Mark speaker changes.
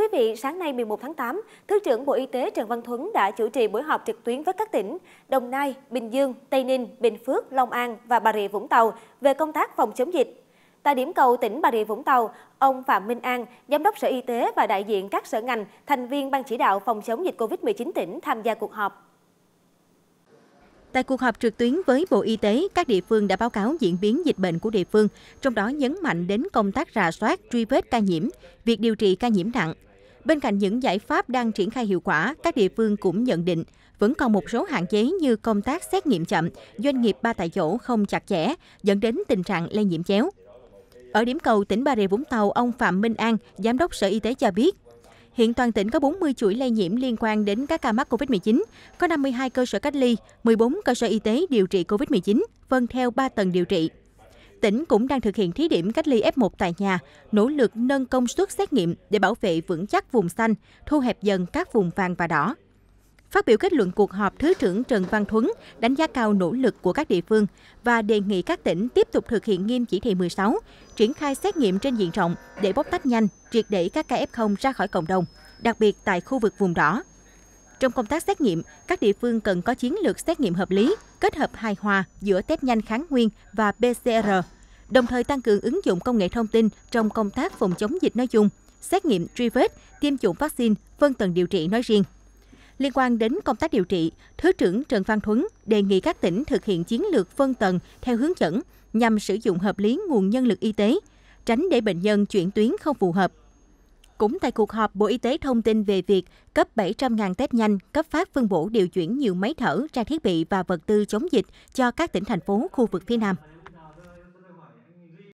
Speaker 1: Quý vị, sáng nay 11 tháng 8, Thứ trưởng Bộ Y tế Trần Văn Thuấn đã chủ trì buổi họp trực tuyến với các tỉnh Đồng Nai, Bình Dương, Tây Ninh, Bình Phước, Long An và Bà Rịa Vũng Tàu về công tác phòng chống dịch. Tại điểm cầu tỉnh Bà Rịa Vũng Tàu, ông Phạm Minh An, Giám đốc Sở Y tế và đại diện các sở ngành, thành viên Ban chỉ đạo phòng chống dịch COVID-19 tỉnh tham gia cuộc họp.
Speaker 2: Tại cuộc họp trực tuyến với Bộ Y tế, các địa phương đã báo cáo diễn biến dịch bệnh của địa phương, trong đó nhấn mạnh đến công tác rà soát, truy vết ca nhiễm, việc điều trị ca nhiễm nặng, Bên cạnh những giải pháp đang triển khai hiệu quả, các địa phương cũng nhận định vẫn còn một số hạn chế như công tác xét nghiệm chậm, doanh nghiệp ba tại chỗ không chặt chẽ, dẫn đến tình trạng lây nhiễm chéo. Ở điểm cầu tỉnh Bà Rịa Vũng Tàu, ông Phạm Minh An, Giám đốc Sở Y tế cho biết, hiện toàn tỉnh có 40 chuỗi lây nhiễm liên quan đến các ca mắc COVID-19, có 52 cơ sở cách ly, 14 cơ sở y tế điều trị COVID-19, phân vâng theo 3 tầng điều trị. Tỉnh cũng đang thực hiện thí điểm cách ly F1 tại nhà, nỗ lực nâng công suất xét nghiệm để bảo vệ vững chắc vùng xanh, thu hẹp dần các vùng vàng và đỏ. Phát biểu kết luận cuộc họp, Thứ trưởng Trần Văn Thuấn đánh giá cao nỗ lực của các địa phương và đề nghị các tỉnh tiếp tục thực hiện nghiêm chỉ thị 16, triển khai xét nghiệm trên diện rộng để bóc tách nhanh, triệt để các ca F0 ra khỏi cộng đồng, đặc biệt tại khu vực vùng đỏ, trong công tác xét nghiệm, các địa phương cần có chiến lược xét nghiệm hợp lý, kết hợp hài hòa giữa test nhanh kháng nguyên và PCR, đồng thời tăng cường ứng dụng công nghệ thông tin trong công tác phòng chống dịch nói chung, xét nghiệm truy vết, tiêm chủng vaccine, phân tầng điều trị nói riêng. Liên quan đến công tác điều trị, Thứ trưởng Trần Văn Thuấn đề nghị các tỉnh thực hiện chiến lược phân tầng theo hướng dẫn nhằm sử dụng hợp lý nguồn nhân lực y tế, tránh để bệnh nhân chuyển tuyến không phù hợp cũng tại cuộc họp, Bộ Y tế thông tin về việc cấp 700.000 test nhanh, cấp phát phân bổ điều chuyển nhiều máy thở, trang thiết bị và vật tư chống dịch cho các tỉnh thành phố khu vực phía Nam.